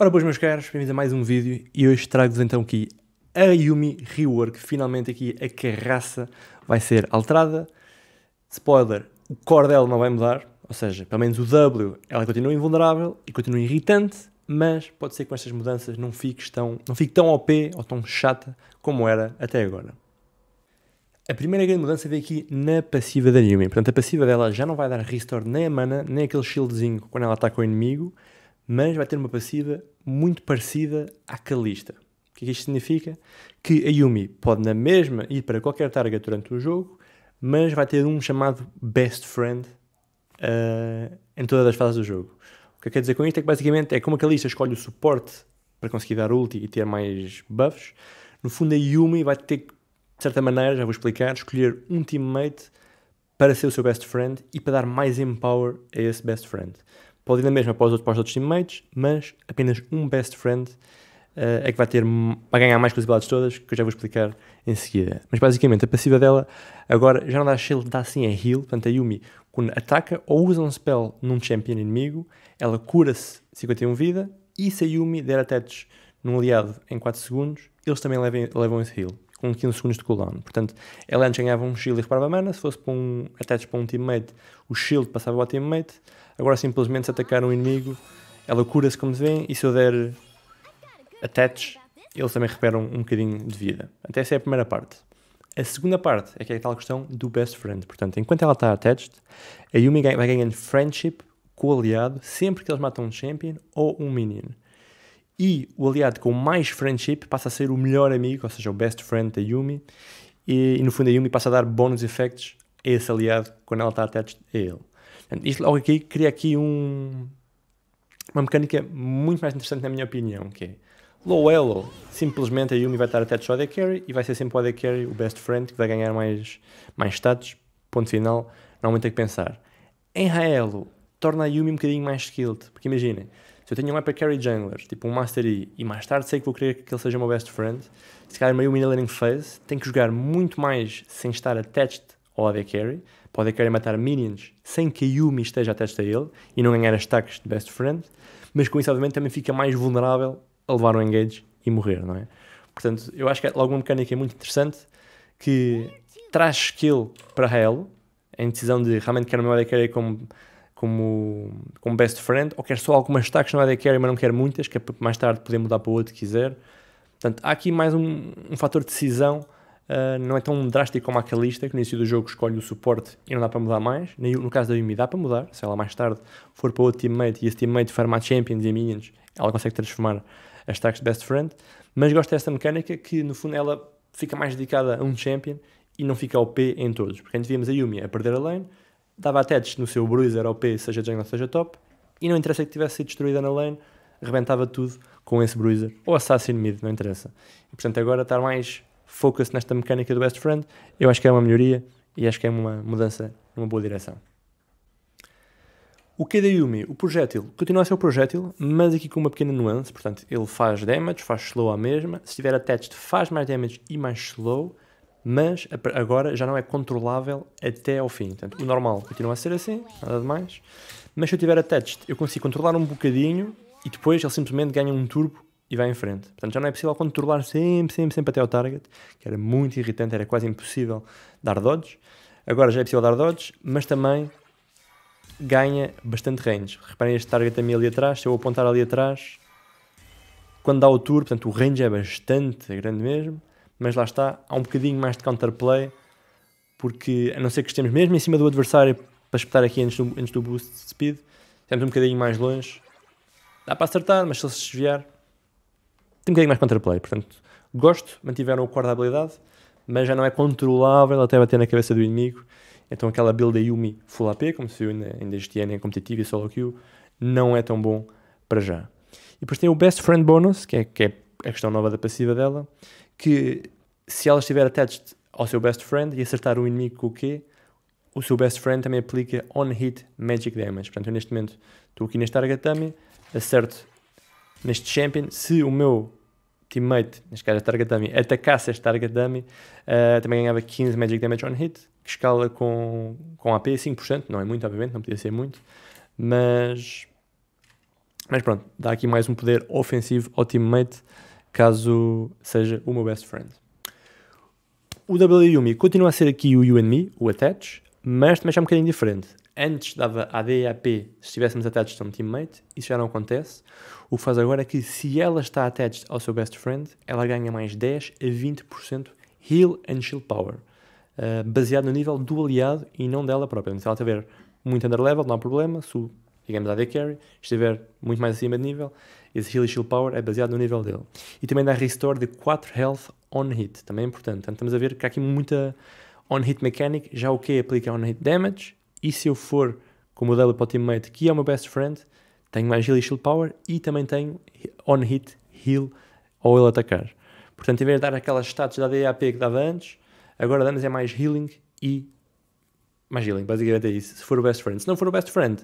Ora, boas meus caros, bem-vindos a mais um vídeo e hoje trago-vos então aqui a Yumi Rework. Finalmente aqui a carraça vai ser alterada. Spoiler, o core dela não vai mudar, ou seja, pelo menos o W ela continua invulnerável e continua irritante, mas pode ser que com estas mudanças não fique tão, não fique tão OP ou tão chata como era até agora. A primeira grande mudança vem aqui na passiva da Yumi. Portanto, a passiva dela já não vai dar restore nem a mana, nem aquele shieldzinho quando ela ataca o inimigo, mas vai ter uma passiva muito parecida à Calista. O que é que isto significa? Que a Yumi pode na mesma ir para qualquer target durante o jogo, mas vai ter um chamado best friend uh, em todas as fases do jogo. O que eu quero dizer com isto é que basicamente é como a Kalista escolhe o suporte para conseguir dar ulti e ter mais buffs, no fundo a Yumi vai ter que, de certa maneira, já vou explicar, escolher um teammate para ser o seu best friend e para dar mais empower a esse best friend pode ir na mesma para os outros, para os outros teammates, mas apenas um best friend uh, é que vai ter a ganhar mais possibilidades todas, que eu já vou explicar em seguida. Mas basicamente a passiva dela agora já não dá shield, dá sim a é heal, portanto a Yumi quando ataca ou usa um spell num champion inimigo, ela cura-se 51 vida e se a Yumi der ataques num aliado em 4 segundos, eles também levam, levam esse heal com 15 segundos de cooldown. Portanto, ela antes ganhava um shield e reparava mana, se fosse para um, até para um teammate, o shield passava ao teammate, Agora simplesmente se atacar um inimigo, ela cura-se como se vê, e se eu der attach, eles também recuperam um bocadinho de vida. Até essa é a primeira parte. A segunda parte é que é a tal questão do best friend. Portanto, enquanto ela está attached, a Yumi vai ganhando friendship com o aliado sempre que eles matam um champion ou um minion. E o aliado com mais friendship passa a ser o melhor amigo, ou seja, o best friend da Yumi. E, e no fundo a Yumi passa a dar bônus efeitos a esse aliado quando ela está attached a ele. Isto logo aqui cria aqui um, uma mecânica muito mais interessante na minha opinião, que é low elo, simplesmente a Yumi vai estar attached ao AD Carry e vai ser sempre o AD Carry o best friend que vai ganhar mais, mais status, ponto final, não há muito a que pensar. Em high elo, torna a Yumi um bocadinho mais skilled, porque imaginem, se eu tenho um upper carry jungler, tipo um Master E, e mais tarde sei que vou querer que ele seja o meu best friend, se calhar uma Yumi na laning phase, tenho que jogar muito mais sem estar attached ao AD Carry, Pode querer matar minions sem que Yumi esteja à a ele e não ganhar ataques de best friend, mas com isso, obviamente, também fica mais vulnerável a levar um engage e morrer, não é? Portanto, eu acho que é logo uma mecânica muito interessante que traz skill para Halo, em decisão de realmente quer uma AD Carry como, como, como best friend, ou quer só algumas stacks na AD Carry, mas não quer muitas, que é mais tarde poder mudar para o outro que quiser. Portanto, há aqui mais um, um fator de decisão Uh, não é tão drástico como aquela lista que no início do jogo escolhe o suporte e não dá para mudar mais. No caso da Yumi dá para mudar, se ela mais tarde for para outro teammate e esse teammate farmar champions e minions, ela consegue transformar as stacks de best friend. Mas gosto dessa mecânica que no fundo ela fica mais dedicada a um champion e não fica OP em todos. Porque antes víamos a Yumi a perder a lane, dava attacks no seu bruiser OP, seja jungle seja top, e não interessa que tivesse sido destruída na lane, rebentava tudo com esse bruiser, ou assassin mid, não interessa. E portanto agora está mais focus nesta mecânica do best friend, eu acho que é uma melhoria e acho que é uma mudança numa boa direção. O Kedayumi, o projétil, continua a ser o projétil, mas aqui com uma pequena nuance, portanto, ele faz damage, faz slow à mesma, se tiver attached faz mais damage e mais slow, mas agora já não é controlável até ao fim. Portanto, o normal continua a ser assim, nada de mais, mas se eu tiver attached eu consigo controlar um bocadinho e depois ele simplesmente ganha um turbo e vai em frente. Portanto, já não é possível controlar sempre, sempre, sempre até ao target, que era muito irritante, era quase impossível dar dodge. Agora já é possível dar dodge, mas também ganha bastante range. Reparem este target a mim ali atrás, se eu apontar ali atrás, quando dá o tour, portanto o range é bastante grande mesmo, mas lá está, há um bocadinho mais de counterplay, porque a não ser que estejamos mesmo em cima do adversário para espetar aqui antes do, antes do boost de speed, estamos um bocadinho mais longe, dá para acertar, mas se ele se desviar, tem um bocadinho mais play, Portanto, gosto, mantiveram o core da habilidade, mas já não é controlável até bater na cabeça do inimigo. Então aquela build da Yumi full AP, como se viu ainda este ano em competitivo e solo queue, não é tão bom para já. E depois tem o Best Friend Bonus, que é, que é a questão nova da passiva dela, que se ela estiver attached ao seu Best Friend e acertar o inimigo com o quê, o seu Best Friend também aplica on-hit Magic Damage. Portanto, eu neste momento estou aqui neste Argatami, acerto neste Champion, se o meu teammate, neste caso a é target dummy, atacasse este é target dummy, uh, também ganhava 15 magic damage on hit, que escala com, com AP 5%, não é muito, obviamente, não podia ser muito, mas, mas pronto, dá aqui mais um poder ofensivo ao teammate, caso seja o meu best friend. O W Yumi continua a ser aqui o You and Me, o Attach, mas também está é um bocadinho diferente antes dava AP se estivéssemos attached a um teammate, isso já não acontece. O que faz agora é que se ela está attached ao seu best friend, ela ganha mais 10 a 20% heal and shield power, uh, baseado no nível do aliado e não dela própria. Então, se ela estiver muito under level, não há problema, se o, digamos, AD carry estiver muito mais acima de nível, esse heal and shield power é baseado no nível dele. E também dá restore de 4 health on hit, também é importante. então estamos a ver que há aqui muita on-hit mechanic, já o que é aplica on-hit damage, e se eu for com o modelo para o teammate que é o meu best friend, tenho mais heal e shield power e também tenho on hit, heal ou ele atacar. Portanto, em vez de dar aquelas status da DAP que dava antes, agora damos é mais healing e mais healing, basicamente é isso. Se for o best friend. Se não for o best friend,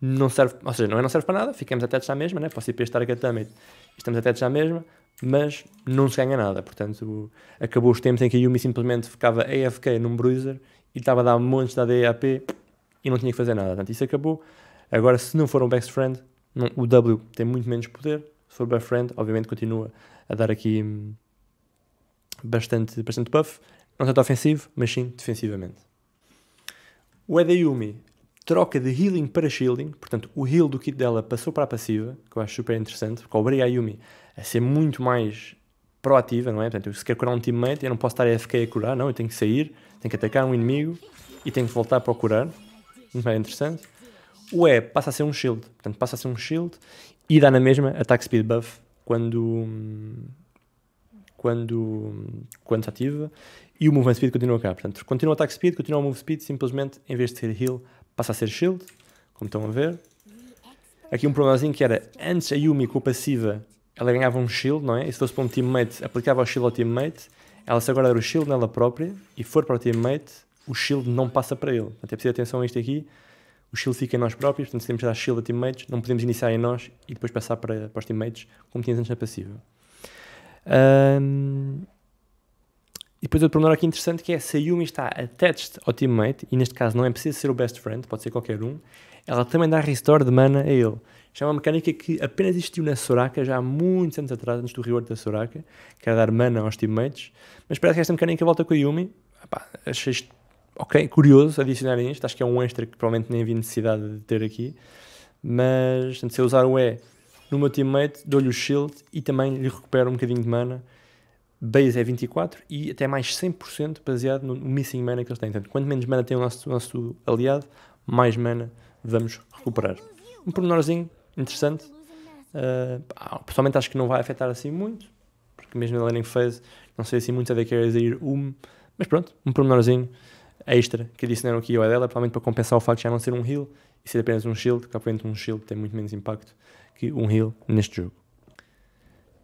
não serve, ou seja, não, é, não serve para nada, ficamos até de mesma, né? posso ir para estar Target Summit, estamos até já mesmo mas não se ganha nada. Portanto, acabou os tempos em que a Yumi simplesmente ficava AFK num bruiser e estava a dar montes da DAP e não tinha que fazer nada. Portanto, isso acabou. Agora, se não for um best friend, não, o W tem muito menos poder. Se for best friend, obviamente continua a dar aqui hum, bastante, bastante buff. Não tanto ofensivo, mas sim defensivamente. O Edayumi troca de healing para shielding, portanto o heal do kit dela passou para a passiva, que eu acho super interessante, porque obriga a Yumi a ser muito mais proativa, não é? Portanto, se quer curar um teammate, eu não posso estar a FK a curar, não, eu tenho que sair, tenho que atacar um inimigo e tenho que voltar para o curar. muito interessante. O E passa a ser um shield, portanto passa a ser um shield e dá na mesma attack speed buff quando quando quando se ativa e o movement speed continua cá, portanto continua o attack speed, continua o move speed, simplesmente em vez de ser heal passa a ser shield, como estão a ver. Aqui um problemazinho que era, antes a Yumi com a passiva ela ganhava um shield, não é? E se fosse para um teammate aplicava o shield ao teammate, ela se agora der o shield nela própria e for para o teammate o shield não passa para ele. Até preciso atenção a isto aqui. O shield fica em nós próprios, portanto, se temos que dar shield a teammates, não podemos iniciar em nós e depois passar para, para os teammates, como tínhamos antes na passiva. Um, e depois outro pormenor aqui interessante que é se a Yumi está attached ao teammate, e neste caso não é preciso ser o best friend, pode ser qualquer um, ela também dá restore de mana a ele. Isto é uma mecânica que apenas existiu na Soraka já há muitos anos atrás, antes do rework da Soraka, que era dar mana aos teammates, mas parece que esta mecânica volta com a Yumi. Epá, achei isto ok, curioso adicionarem isto. Acho que é um extra que provavelmente nem vi necessidade de ter aqui. Mas, portanto, se eu usar o E no meu teammate, dou-lhe o shield e também lhe recupero um bocadinho de mana. Base é 24 e até mais 100% baseado no missing mana que eles têm. Portanto, quanto menos mana tem o nosso, o nosso aliado, mais mana vamos recuperar. Um pormenorzinho interessante. Uh, pessoalmente acho que não vai afetar assim muito, porque mesmo na landing phase não sei assim muito a é carries a ir um, mas pronto, um pormenorzinho extra que adicionaram aqui ao é dela, provavelmente para compensar o facto de já não ser um heal e ser apenas um shield, que aparentemente um shield tem muito menos impacto que um heal neste jogo.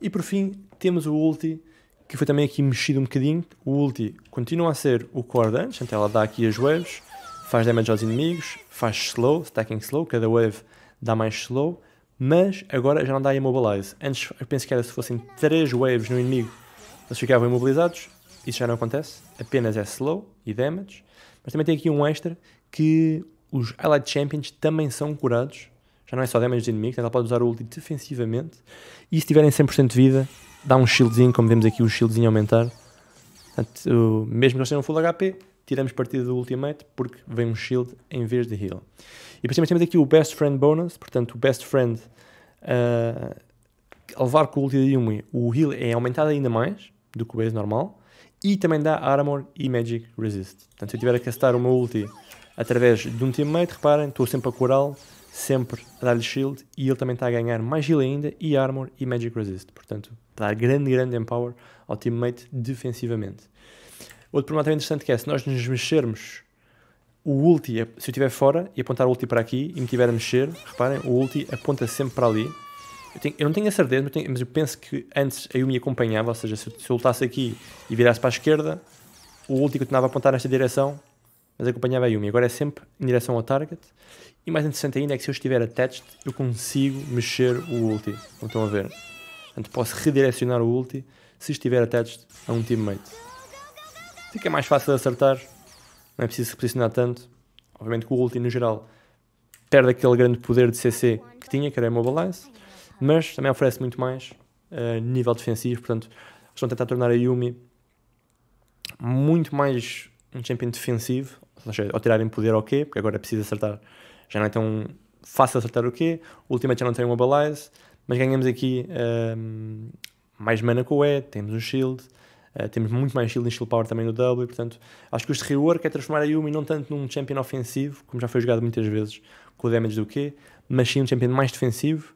E por fim, temos o ulti, que foi também aqui mexido um bocadinho. O ulti continua a ser o core antes, então ela dá aqui as waves, faz damage aos inimigos, faz slow, stacking slow, cada wave dá mais slow, mas agora já não dá immobilize. Antes eu penso que era se fossem 3 waves no inimigo, eles ficavam imobilizados, isso já não acontece, apenas é slow e damage, mas também tem aqui um extra que os Highlight Champions também são curados, já não é só damage de inimigo, então ela pode usar o ulti defensivamente, e se tiverem 100% de vida, dá um shieldzinho, como vemos aqui o shieldzinho aumentar, Portanto, mesmo que eles tenham full HP, tiramos partido do ultimate porque vem um shield em vez de heal. E depois também temos aqui o best friend bonus, portanto o best friend uh, levar com o ulti de Yumi, o heal é aumentado ainda mais do que o base normal, e também dá Armor e Magic Resist. Portanto, se eu tiver a castar uma ulti através de um teammate, reparem, estou sempre a curá-lo, sempre a dar-lhe shield e ele também está a ganhar mais heal ainda e Armor e Magic Resist. Portanto, está a dar grande, grande empower ao teammate defensivamente. Outro problema também interessante que é, se nós nos mexermos o ulti, se eu estiver fora e apontar o ulti para aqui e me tiver a mexer, reparem, o ulti aponta sempre para ali. Eu, tenho, eu não tenho a certeza, mas eu, tenho, mas eu, penso que antes a Yumi me acompanhava, ou seja, se, se eu lutasse aqui e virasse para a esquerda, o ulti continuava a apontar nesta direção, mas acompanhava a Yumi. Agora é sempre em direção ao target. E mais interessante ainda é que se eu estiver attached, eu consigo mexer o ulti, como estão a ver. Portanto, posso redirecionar o ulti se estiver attached a um teammate. Fica mais fácil de acertar, não é preciso se posicionar tanto. Obviamente que o ulti, no geral, perde aquele grande poder de CC que tinha, que era a Mobile Lance mas também oferece muito mais uh, nível defensivo, portanto, eles vão tentar tornar a Yumi muito mais um champion defensivo, ou seja, ao tirarem poder ao quê, porque agora é preciso acertar, já não é tão fácil acertar o quê, Ultimamente Ultimate já não tem uma balise, mas ganhamos aqui ehm, mais mana com o E, temos um shield, uh, temos muito mais shield e shield power também no W, portanto, acho que este rework é transformar a Yumi não tanto num champion ofensivo, como já foi jogado muitas vezes com o damage do Q, mas sim um champion mais defensivo,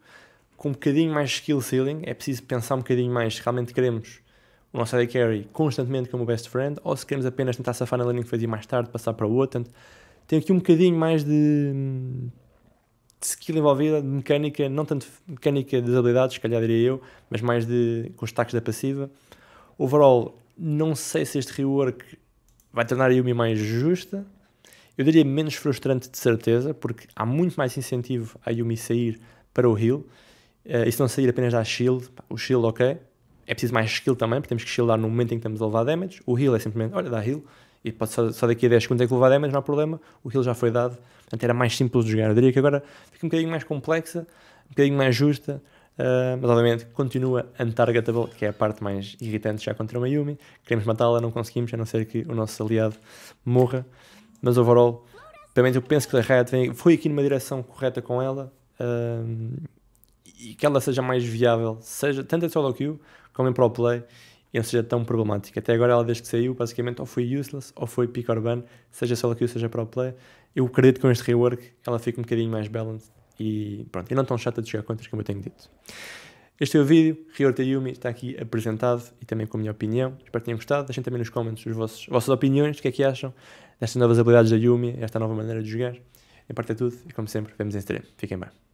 com um bocadinho mais skill ceiling, é preciso pensar um bocadinho mais se realmente queremos o nosso AD Carry constantemente como best friend ou se queremos apenas tentar safar na lane que fazia mais tarde, passar para o outro. Portanto, tem aqui um bocadinho mais de, de skill envolvida, de mecânica, não tanto mecânica das habilidades, se calhar diria eu, mas mais de com os taques da passiva. Overall, não sei se este rework vai tornar a Yumi mais justa. Eu diria menos frustrante de certeza, porque há muito mais incentivo a Yumi sair para o Hill Uh, e se não sair apenas dá shield, o shield ok. É preciso mais skill também, porque temos que shieldar no momento em que estamos a levar damage. O heal é simplesmente, olha, dá heal. E pode só, só daqui a 10 segundos é que levar damage, não há problema. O heal já foi dado. Portanto, era mais simples de jogar. Eu diria que agora fica um bocadinho mais complexa, um bocadinho mais justa. Uh, mas obviamente continua untargetable, que é a parte mais irritante já contra uma Yumi. Queremos matá-la, não conseguimos, a não ser que o nosso aliado morra. Mas overall, pelo menos eu penso que a Riot foi aqui numa direção correta com ela. Uh, e, que ela seja mais viável, seja tanto em solo queue como em pro play, e não seja tão problemática. Até agora ela desde que saiu, basicamente ou foi useless ou foi pick or ban, seja solo queue, seja pro play. Eu acredito que com este rework ela fica um bocadinho mais balanced e pronto, e não tão chata de jogar contas como eu tenho dito. Este é o vídeo, Ryota Yumi está aqui apresentado e também com a minha opinião. Espero que tenham gostado. Deixem também nos comentários as vossas, vossas opiniões, o que é que acham destas novas habilidades da Yumi, esta nova maneira de jogar. Em parte é tudo e como sempre, vemos em stream. Fiquem bem.